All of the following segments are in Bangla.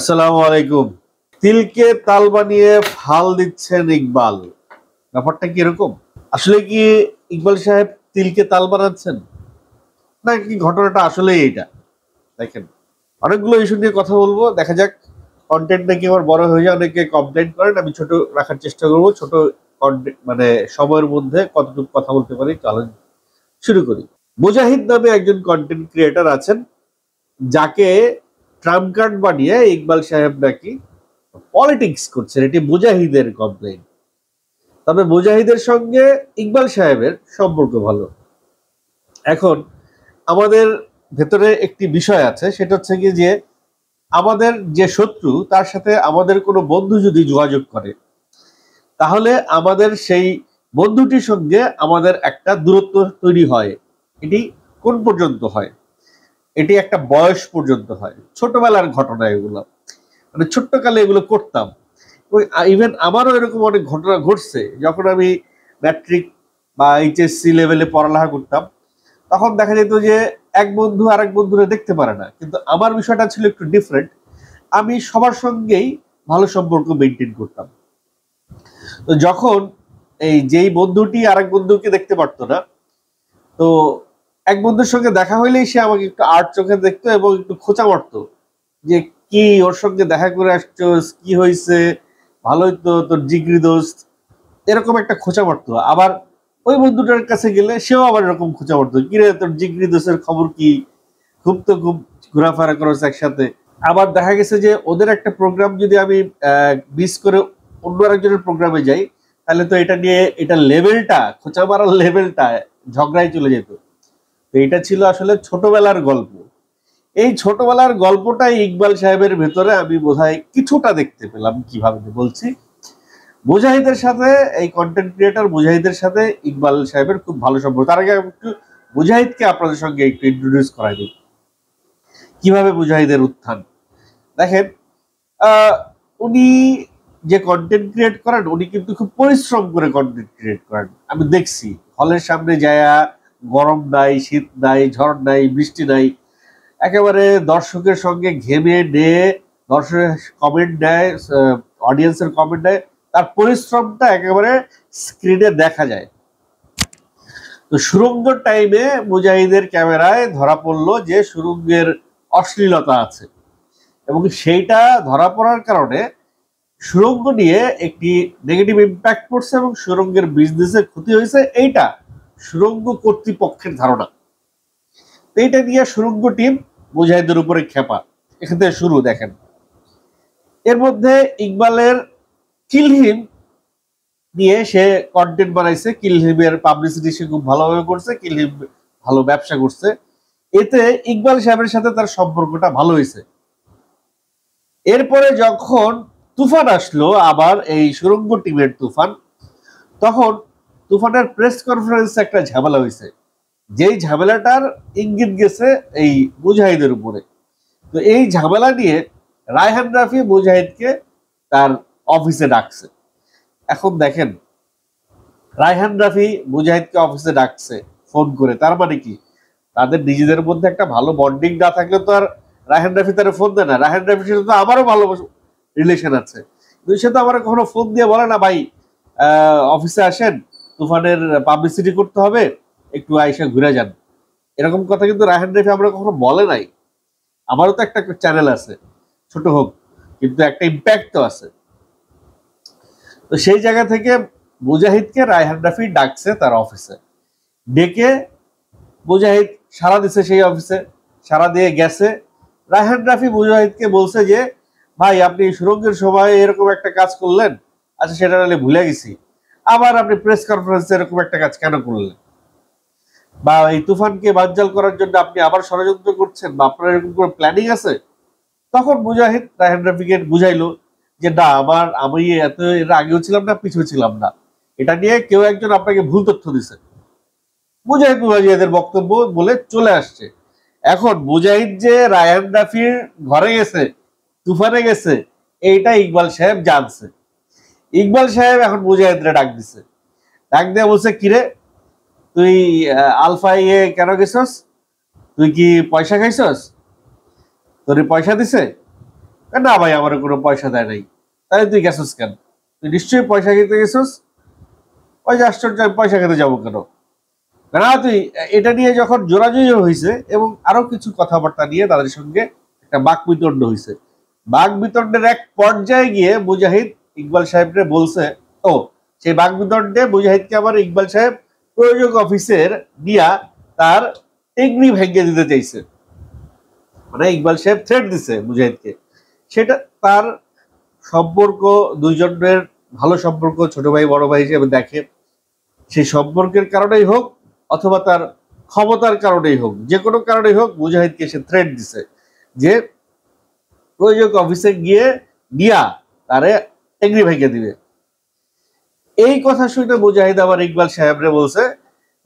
আসসালামু আলাইকুম তিলকে তাল বানিয়ে ফাল দিচ্ছেন ইকবাল ব্যাপারটা কি এরকম আসলে কি ইকবাল সাহেব তিলকে তাল বানাচ্ছেন নাকি ঘটনাটা আসলে এইটা দেখেন অনেকগুলো ইস্যু নিয়ে কথা বলবো দেখা যাক কন্টেন্ট নাকি আমার বড় হয়ে যায় অনেকে কমপ্লেন করেন আমি ছোট রাখার চেষ্টা করব ছোট মানে সময়ের মধ্যে কতটুকু কথা বলতে পারি চ্যালেঞ্জ শুরু করি মুজাহিদ নামে একজন কন্টেন্ট ক্রিয়েটার আছেন যাকে ট্রাম্প কার্ড বানিয়ে ইকবাল সাহেব নাকি পলিটিক্স করছেন এটি মুজাহিদের কমপ্লেন তবে মুজাহিদের সঙ্গে ইকবাল সাহেবের সম্পর্ক ভালো এখন আমাদের ভেতরে একটি বিষয় আছে সেটা হচ্ছে কি যে আমাদের যে শত্রু তার সাথে আমাদের কোনো বন্ধু যদি যোগাযোগ করে তাহলে আমাদের সেই বন্ধুটির সঙ্গে আমাদের একটা দূরত্ব তৈরি হয় এটি কোন পর্যন্ত হয় এটি একটা বয়স পর্যন্ত হয় ছোটবেলার ঘটনা এগুলো মানে ছোট্টকালে এগুলো করতাম ইভেন আমারও এরকম অনেক ঘটনা ঘটছে যখন আমি ম্যাট্রিক বা এইচএসসি লেভেলে পড়ালেখা করতাম তখন দেখা যেত যে এক বন্ধু আর এক বন্ধুরা দেখতে পারে না কিন্তু আমার বিষয়টা ছিল একটু ডিফারেন্ট আমি সবার সঙ্গেই ভালো সম্পর্ক মেনটেন করতাম তো যখন এই যেই বন্ধুটি আরেক বন্ধুকে দেখতে পারতো না তো এক বন্ধুর সঙ্গে দেখা হইলেই সে আমাকে একটু আর্ট চোখে দেখতো এবং একটু খোঁচা মারত যে কি ওর সঙ্গে দেখা করে আসছো কি হয়েছে ভালোই তো তোর জিগ্রি দোস্ত এরকম একটা খোঁচা মারতো আবার ওই বন্ধুটার কাছে গেলে সেও আবার এরকম খোঁচা মারতো রে তোর জিগ্রি দোষের খবর কি খুব তো খুব ঘোরাফেরা করছে একসাথে আবার দেখা গেছে যে ওদের একটা প্রোগ্রাম যদি আমি মিস করে অন্য আরেকজনের প্রোগ্রামে যাই তাহলে তো এটা নিয়ে এটা লেভেলটা খোঁচা মারার লেভেলটা ঝগড়ায় চলে যেত তো এটা ছিল আসলে ছোটবেলার গল্প এই ছোটবেলার গল্পটা ইকবাল সাহেবের ভেতরে আমি বোধহয় কিছুটা দেখতে পেলাম কিভাবে বলছি মুজাহিদের সাথে এই কন্টেন্ট ক্রিয়েটার মুজাহিদের সাথে ইকবাল সাহেবের খুব ভালো সম্পর্ক তার আগে একটু মুজাহিদকে আপনাদের সঙ্গে একটু ইন্ট্রোডিউস করাই দিই কিভাবে মুজাহিদের উত্থান দেখেন উনি যে কন্টেন্ট ক্রিয়েট করেন উনি কিন্তু খুব পরিশ্রম করে কন্টেন্ট ক্রিয়েট করেন আমি দেখছি হলের সামনে যায়া গরম নাই শীত নাই ঝড় নাই বৃষ্টি নাই একেবারে দর্শকের সঙ্গে ঘেমে নেয়ে দর্শকের কমেন্ট দেয় অডিয়েন্সের কমেন্ট দেয় তার পরিশ্রমটা একেবারে স্ক্রিনে দেখা যায় তো সুরঙ্গ টাইমে মুজাহিদের ক্যামেরায় ধরা পড়লো যে সুরঙ্গের অশ্লীলতা আছে এবং সেইটা ধরা পড়ার কারণে সুরঙ্গ নিয়ে একটি নেগেটিভ ইম্প্যাক্ট পড়ছে এবং সুরঙ্গের বিজনেসের ক্ষতি হয়েছে এইটা সুরঙ্গ কর্তৃপক্ষের ধারণা এইটা নিয়ে সুরঙ্গ টিম মুজাহিদের উপরে খেপা এখান থেকে শুরু দেখেন এর মধ্যে ইকবালের কিলহিম নিয়ে সে কন্টেন্ট বানাইছে কিলহিমের পাবলিসিটি সে খুব ভালোভাবে করছে কিলহিম ভালো ব্যবসা করছে এতে ইকবাল সাহেবের সাথে তার সম্পর্কটা ভালো হয়েছে এরপরে যখন তুফান আসলো আবার এই সুরঙ্গ টিমের তুফান তখন তুফানের প্রেস কনফারেন্সে একটা ঝামেলা হয়েছে যেই ঝামেলাটার ইঙ্গিত গেছে এই মুজাহিদের উপরে তো এই ঝামেলা নিয়ে রায়হান রাফি মুজাহিদকে তার অফিসে ডাকছে এখন দেখেন রায়হান রাফি মুজাহিদকে অফিসে ডাকছে ফোন করে তার মানে কি তাদের নিজেদের মধ্যে একটা ভালো বন্ডিং না থাকলে তো আর রায়হান রাফি তারা ফোন দেয় না রায়হান রাফির সাথে তো আমারও ভালো রিলেশন আছে কিন্তু সে তো আমার কখনো ফোন দিয়ে বলে না ভাই অফিসে আসেন তুফানের পাবলিসিটি করতে হবে একটু আয়সা ঘুরে যান এরকম কথা কিন্তু রায়হান রেফি আমরা কখনো বলে নাই আমারও তো একটা চ্যানেল আছে ছোট হোক কিন্তু একটা ইম্প্যাক্ট তো আছে তো সেই জায়গা থেকে মুজাহিদকে রায়হান রাফি ডাকছে তার অফিসে ডেকে মুজাহিদ সারা দিছে সেই অফিসে সারা দিয়ে গেছে রায়হান রাফি মুজাহিদকে বলছে যে ভাই আপনি সুরঙ্গের সময় এরকম একটা কাজ করলেন আচ্ছা সেটা নাহলে ভুলে গেছি আবার আপনি প্রেস কনফারেন্সে এরকম একটা কাজ কেন করলেন বা এই তুফানকে বাজ্জাল করার জন্য আপনি আবার ষড়যন্ত্র করছেন বা আপনার এরকম কোনো প্ল্যানিং আছে তখন মুজাহিদ রাহেন রাফিকেট বুঝাইলো যে না আমার আমি এত এর আগেও ছিলাম না পিছু ছিলাম না এটা নিয়ে কেউ একজন আপনাকে ভুল তথ্য দিছে মুজাহিদ মুজাহিদের বক্তব্য বলে চলে আসছে এখন মুজাহিদ যে রায়ান রাফির ঘরে গেছে তুফানে গেছে এইটা ইকবাল সাহেব জানছে ইকবাল সাহেব এখন মুজাহিদরা ডাক দিছে ডাক দিয়ে বলছে কিরে তুই আলফা ইয়ে কেন গেছস তুই কি পয়সা খাইছস তোর পয়সা দিছে না ভাই আমার কোনো পয়সা দেয় নাই তাই তুই গেছস কেন তুই নিশ্চয়ই পয়সা খেতে গেছস পয়সা আশ্চর্য পয়সা খেতে যাবো কেন না তুই এটা নিয়ে যখন জোরাজোর হয়েছে এবং আরো কিছু কথাবার্তা নিয়ে তাদের সঙ্গে একটা বাক বিতণ্ড হয়েছে বাক বিতণ্ডের এক পর্যায়ে গিয়ে মুজাহিদ ইকবাল সাহেবরে বলছে ও সেই বাগবিতর্কে মুজাহিদকে আবার ইকবাল সাহেব প্রয়োজক অফিসের দিয়া তার এগ্নি ভেঙে দিতে চাইছে মানে ইকবাল সাহেব থ্রেট দিছে মুজাহিদকে সেটা তার সম্পর্ক দুইজনের ভালো সম্পর্ক ছোট ভাই বড় ভাই হিসেবে দেখে সেই সম্পর্কের কারণেই হোক অথবা তার ক্ষমতার কারণেই হোক যে কোনো কারণেই হোক মুজাহিদকে সে থ্রেট দিছে যে প্রয়োজক অফিসে গিয়ে দিয়া তারে এগ্রি ভাইকে দিবে এই কথা শুনে মুজাহিদ আবার ইকবাল সাহেবরে বলছে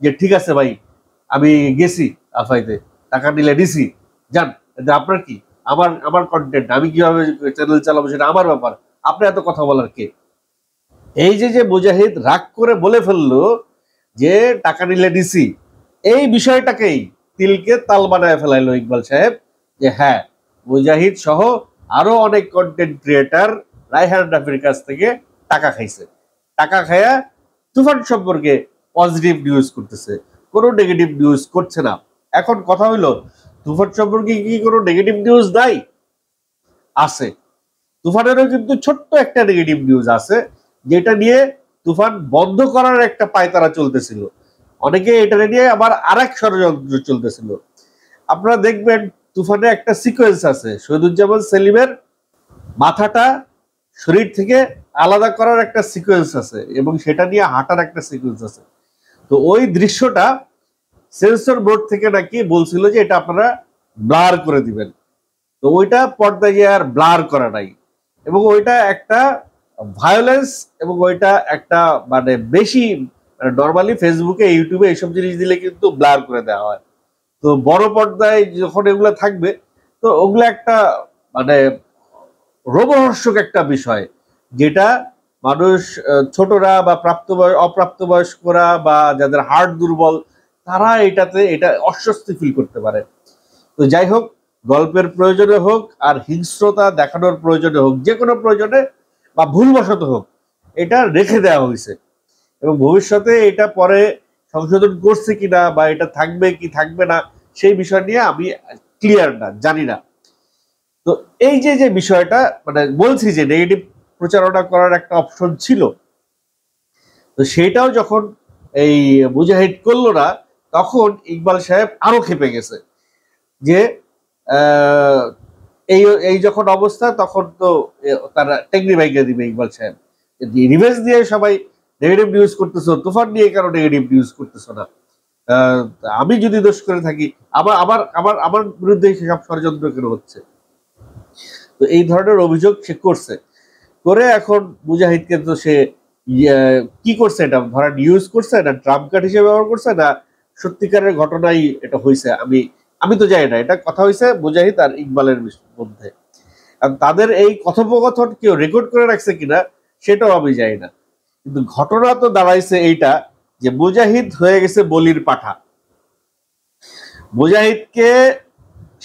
যে ঠিক আছে ভাই আমি গেছি আফাইতে টাকা নিলে ডিসি যান আপনার কি আমার আমার কন্টেন্ট আমি কিভাবে চ্যানেল চালাবো সেটা আমার ব্যাপার আপনার এত কথা বলার কে এই যে যে মুজাহিদ রাগ করে বলে ফেললো যে টাকা নিলে ডিসি এই বিষয়টাকেই তিলকে তাল বানায় ফেলাইলো ইকবাল সাহেব যে হ্যাঁ মুজাহিদ সহ আরো অনেক কন্টেন্ট ক্রিয়েটার রায়হান রাফির কাছ থেকে টাকা খাইছে টাকা খাইয়া তুফান সম্পর্কে পজিটিভ নিউজ করতেছে কোনো নেগেটিভ নিউজ করছে না এখন কথা হইল তুফান সম্পর্কে কি কোনো নেগেটিভ নিউজ দেয় আছে তুফানেরও কিন্তু ছোট্ট একটা নেগেটিভ নিউজ আছে যেটা নিয়ে তুফান বন্ধ করার একটা পায়তারা চলতেছিল অনেকে এটা নিয়ে আবার আর এক ষড়যন্ত্র চলতেছিল আপনারা দেখবেন তুফানে একটা সিকোয়েন্স আছে শহীদুজ্জামান সেলিমের মাথাটা শরীর থেকে আলাদা করার একটা সিকোয়েন্স আছে এবং সেটা নিয়ে হাঁটার একটা সিকোয়েন্স আছে তো ওই দৃশ্যটা সেন্সর বোর্ড থেকে নাকি বলছিল যে এটা আপনারা ব্লার করে দিবেন তো ওইটা পর্দা গিয়ে আর ব্লার করা নাই এবং ওইটা একটা ভায়োলেন্স এবং ওইটা একটা মানে বেশি নর্মালি ফেসবুকে ইউটিউবে এইসব জিনিস দিলে কিন্তু ব্লার করে দেওয়া হয় তো বড় পর্দায় যখন এগুলো থাকবে তো ওগুলো একটা মানে রোমহর্ষক একটা বিষয় যেটা মানুষ ছোটরা বা প্রাপ্তবয়স অপ্রাপ্তবয়স্করা বা যাদের হার্ট দুর্বল তারা এটাতে এটা অস্বস্তি ফিল করতে পারে তো যাই হোক গল্পের প্রয়োজনে হোক আর হিংস্রতা দেখানোর প্রয়োজনে হোক যে কোনো প্রয়োজনে বা ভুলবশত হোক এটা রেখে দেওয়া হয়েছে এবং ভবিষ্যতে এটা পরে সংশোধন করছে কিনা বা এটা থাকবে কি থাকবে না সেই বিষয় নিয়ে আমি ক্লিয়ার না জানি না তো এই যে যে বিষয়টা মানে বলছি যে নেগেটিভ প্রচারণা করার একটা অপশন ছিল তো সেটাও যখন এই মুজাহিদ করলো না তখন ইকবাল সাহেব আরো খেপে গেছে যে এই এই যখন অবস্থা তখন তো তারা টেকনি বাইকে দিবে ইকবাল সাহেব রিভেন্স দিয়ে সবাই নেগেটিভ নিউজ করতেছ তুফান নিয়ে কেন নেগেটিভ নিউজ করতেছ না আমি যদি দোষ করে থাকি আবার আবার আমার আমার বিরুদ্ধে সব ষড়যন্ত্র কেন হচ্ছে তো এই ধরনের অভিযোগ সে করছে করে এখন মুজাহিদকে তো সে ইয়ে, কি করছে এটা ধরেন ইউজ করছে না ড্রাম কার্ড হিসেবে ব্যবহার করছে না সত্যিকারের ঘটনাই এটা হয়েছে আমি আমি তো জানি না এটা কথা হয়েছে মুজাহিদ আর ইকবালের মধ্যে তাদের এই কথোপকথন কেউ রেকর্ড করে রাখছে কিনা সেটাও আমি জানি না কিন্তু ঘটনা তো দাঁড়াইছে এইটা যে মুজাহিদ হয়ে গেছে বলির পাঠা মুজাহিদকে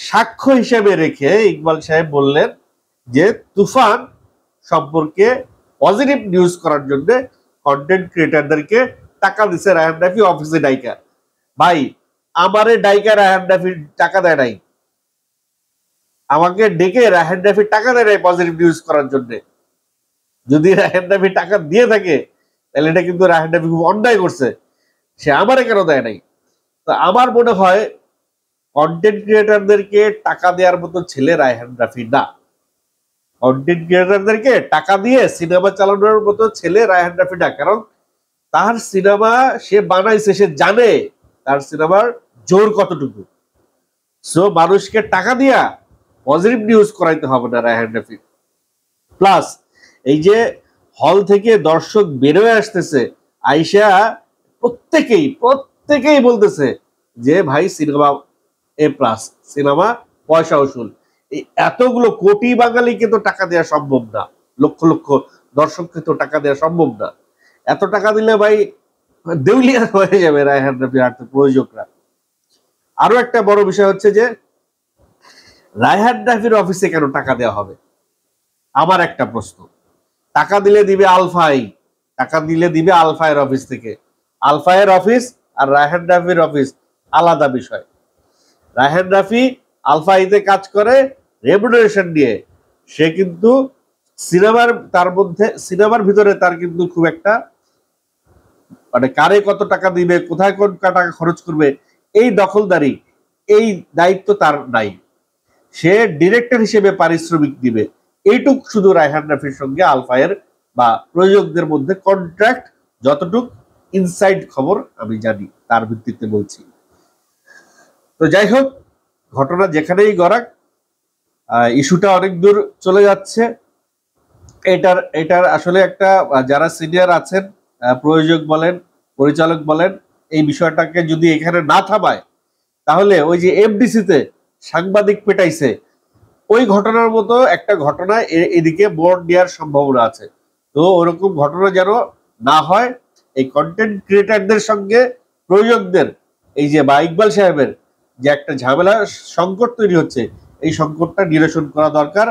সাক্ষ্য হিসেবে রেখে ইকবাল সাহেব বললেন যে তুফান সম্পর্কে পজিটিভ নিউজ করার জন্য কন্টেন্ট ক্রিয়েটারদেরকে টাকা দিছে রায়হান রাফি অফিসে ডাইকা ভাই আমারে ডাইকা রায়হান রাফি টাকা দেয় নাই আমাকে ডেকে রাহেন রাফি টাকা দেয় নাই পজিটিভ নিউজ করার জন্য যদি রাহেন রাফি টাকা দিয়ে থাকে তাহলে এটা কিন্তু রাহেন রাফি খুব অন্যায় করছে সে আমারে কেন দেয় নাই তো আমার মনে হয় কন্টেন্ট ক্রিয়েটারদেরকে টাকা দেওয়ার মতো ছেলে রায়হান রাফি না কন্টেন্ট ক্রিয়েটারদেরকে টাকা দিয়ে সিনেমা চালানোর মতো ছেলে রায়হান রাফি না কারণ তার সিনেমা সে বানাইছে সে জানে তার সিনেমার জোর কতটুকু সো মানুষকে টাকা দিয়া পজিটিভ নিউজ করাইতে হবে না রায়হান রাফি প্লাস এই যে হল থেকে দর্শক বেরোয় আসতেছে আইসা প্রত্যেকেই প্রত্যেকেই বলতেছে যে ভাই সিনেমা এ প্লাস সিনেমা পয়সা উসুল এই এতগুলো কোটি বাঙালিকে তো টাকা দেওয়া সম্ভব না লক্ষ লক্ষ দর্শককে তো টাকা দেওয়া সম্ভব না এত টাকা দিলে ভাই দেউলিয়া হয়ে যাবে রায়হান রফি আর প্রযোজকরা আরো একটা বড় বিষয় হচ্ছে যে রায়হান রাফির অফিসে কেন টাকা দেওয়া হবে আবার একটা প্রশ্ন টাকা দিলে দিবে আলফাই টাকা দিলে দিবে আলফায়ের অফিস থেকে আলফায়ের অফিস আর রায়হান রাফির অফিস আলাদা বিষয় রাহেন রাফি আলফাইতে কাজ করে রেমুনারেশন নিয়ে সে কিন্তু সিনেমার তার মধ্যে সিনেমার ভিতরে তার কিন্তু খুব একটা মানে কারে কত টাকা দিবে কোথায় কোন টাকা খরচ করবে এই দখলদারি এই দায়িত্ব তার নাই সে ডিরেক্টর হিসেবে পারিশ্রমিক দিবে এইটুক শুধু রায়হান রাফির সঙ্গে আলফায়ের বা প্রযোজকদের মধ্যে কন্ট্রাক্ট যতটুক ইনসাইড খবর আমি জানি তার ভিত্তিতে বলছি তো যাই হোক ঘটনা যেখানেই গড়াক ইস্যুটা অনেক দূর চলে যাচ্ছে এটার এটার আসলে একটা যারা সিনিয়র আছেন প্রয়োজক বলেন পরিচালক বলেন এই বিষয়টাকে যদি এখানে না থামায় তাহলে ওই যে এফডিসিতে সাংবাদিক পেটাইছে ওই ঘটনার মতো একটা ঘটনা এদিকে বোর্ড নেওয়ার সম্ভাবনা আছে তো ওরকম ঘটনা যেন না হয় এই কন্টেন্ট ক্রিয়েটারদের সঙ্গে প্রয়োজকদের এই যে বা ইকবাল সাহেবের যে একটা ঝামেলা সংকট তৈরি হচ্ছে এই সংকটটা নিরসন করা দরকার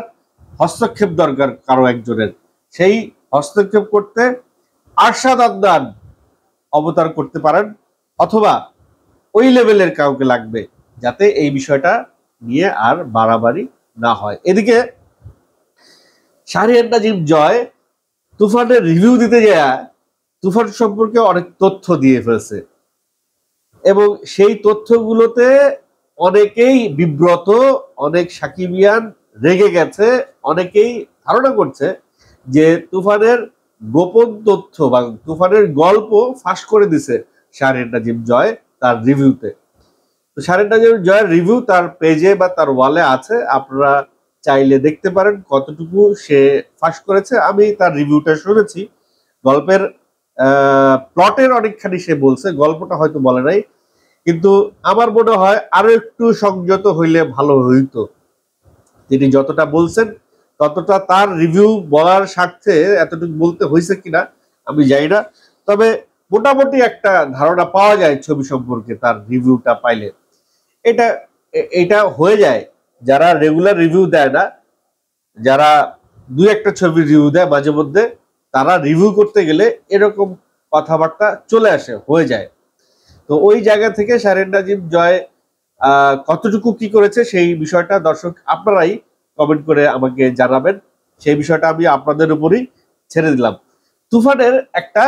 হস্তক্ষেপ দরকার কারো একজনের সেই হস্তক্ষেপ করতে আশাদ আদান অবতার করতে পারেন অথবা ওই লেভেলের কাউকে লাগবে যাতে এই বিষয়টা নিয়ে আর বাড়াবাড়ি না হয় এদিকে শাহরিয়ার নাজিম জয় তুফানের রিভিউ দিতে যায় তুফান সম্পর্কে অনেক তথ্য দিয়ে ফেলছে এবং সেই তথ্যগুলোতে অনেকেই বিব্রত অনেক সাকিবিয়ান রেগে গেছে অনেকেই ধারণা করছে যে তুফানের গোপন তথ্য বা তুফানের গল্প ফাঁস করে দিছে শাহরিন নাজিম জয় তার রিভিউতে তো শাহরিন নাজিম জয়ের রিভিউ তার পেজে বা তার ওয়ালে আছে আপনারা চাইলে দেখতে পারেন কতটুকু সে ফাঁস করেছে আমি তার রিভিউটা শুনেছি গল্পের প্লটের অনেকখানি সে বলছে গল্পটা হয়তো বলে নাই কিন্তু আমার মনে হয় আরো একটু সংযত হইলে ভালো হইতো তিনি যতটা বলছেন ততটা তার রিভিউ বলার স্বার্থে এতটুকু বলতে হয়েছে কিনা আমি জানি না তবে মোটামুটি একটা ধারণা পাওয়া যায় ছবি সম্পর্কে তার রিভিউটা পাইলে এটা এটা হয়ে যায় যারা রেগুলার রিভিউ দেয় না যারা দু একটা ছবি রিভিউ দেয় মাঝে মধ্যে তারা রিভিউ করতে গেলে এরকম কথাবার্তা চলে আসে হয়ে যায় তো ওই জায়গা থেকে সারেন রাজীব জয় কতটুকু কি করেছে সেই বিষয়টা দর্শক আপনারাই কমেন্ট করে আমাকে জানাবেন সেই বিষয়টা আমি আপনাদের উপরই ছেড়ে দিলাম তুফানের একটা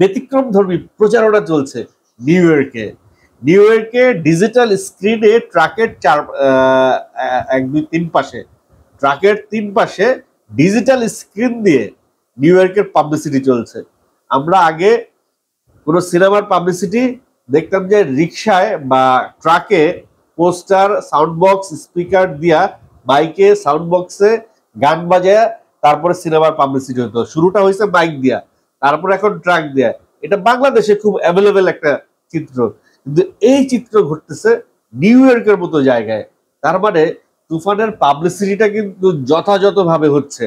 ব্যতিক্রম ধর্মী প্রচারণা চলছে নিউ ইয়র্কে নিউ ইয়র্কে ডিজিটাল স্ক্রিনে ট্রাকের চার এক দুই তিন পাশে ট্রাকের তিন পাশে ডিজিটাল স্ক্রিন দিয়ে নিউ ইয়র্কের পাবলিসিটি চলছে আমরা আগে কোনো সিনেমার পাবলিসিটি দেখতাম যে রিক্সায় বা ট্রাকে পোস্টার সাউন্ড বক্স স্পিকার দিয়া মাইকে সাউন্ড বক্সে গান বাজায় তারপরে সিনেমার পাবলিসিটি হতো শুরুটা হয়েছে মাইক দিয়া তারপরে এখন ট্রাক দিয়া এটা বাংলাদেশে খুব অ্যাভেলেবেল একটা চিত্র কিন্তু এই চিত্র ঘটতেছে নিউ ইয়র্কের মতো জায়গায় তার মানে তুফানের পাবলিসিটিটা কিন্তু যথাযথভাবে হচ্ছে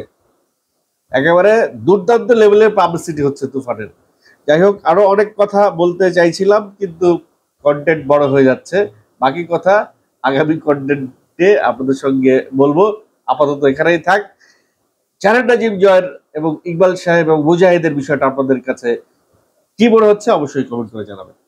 একেবারে দুর্দান্ত লেভেলের পাবলিসিটি হচ্ছে তুফানের যাই হোক আরো অনেক কথা বলতে চাইছিলাম কিন্তু কন্টেন্ট বড় হয়ে যাচ্ছে বাকি কথা আগামী কন্টেন্টে আপনাদের সঙ্গে বলবো আপাতত এখানেই থাক জানেন নাজিম জয়ের এবং ইকবাল সাহেব এবং মুজাহিদের বিষয়টা আপনাদের কাছে কি মনে হচ্ছে অবশ্যই কমেন্ট করে জানাবেন